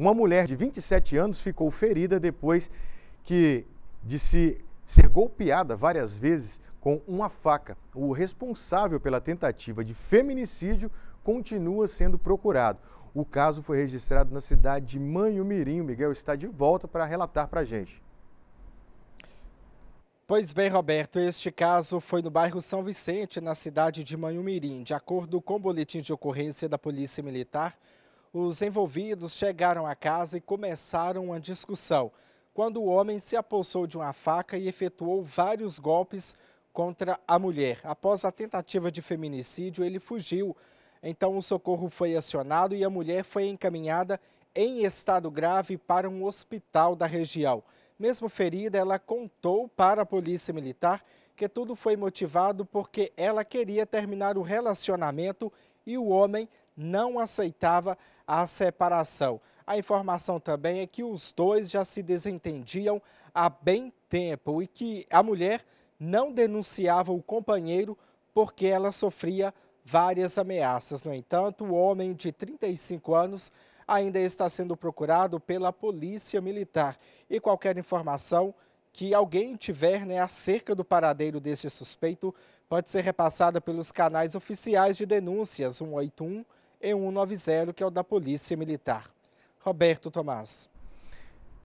Uma mulher de 27 anos ficou ferida depois que de se ser golpeada várias vezes com uma faca. O responsável pela tentativa de feminicídio continua sendo procurado. O caso foi registrado na cidade de Manhumirim. O Miguel está de volta para relatar para a gente. Pois bem, Roberto, este caso foi no bairro São Vicente, na cidade de Manhumirim. De acordo com o boletim de ocorrência da Polícia Militar, os envolvidos chegaram à casa e começaram uma discussão, quando o homem se apossou de uma faca e efetuou vários golpes contra a mulher. Após a tentativa de feminicídio, ele fugiu. Então, o socorro foi acionado e a mulher foi encaminhada em estado grave para um hospital da região. Mesmo ferida, ela contou para a Polícia Militar que tudo foi motivado porque ela queria terminar o relacionamento e o homem não aceitava a separação. A informação também é que os dois já se desentendiam há bem tempo e que a mulher não denunciava o companheiro porque ela sofria várias ameaças. No entanto, o homem de 35 anos ainda está sendo procurado pela Polícia Militar. E qualquer informação que alguém tiver né, acerca do paradeiro deste suspeito pode ser repassada pelos canais oficiais de denúncias 181 e 190, que é o da Polícia Militar. Roberto Tomás.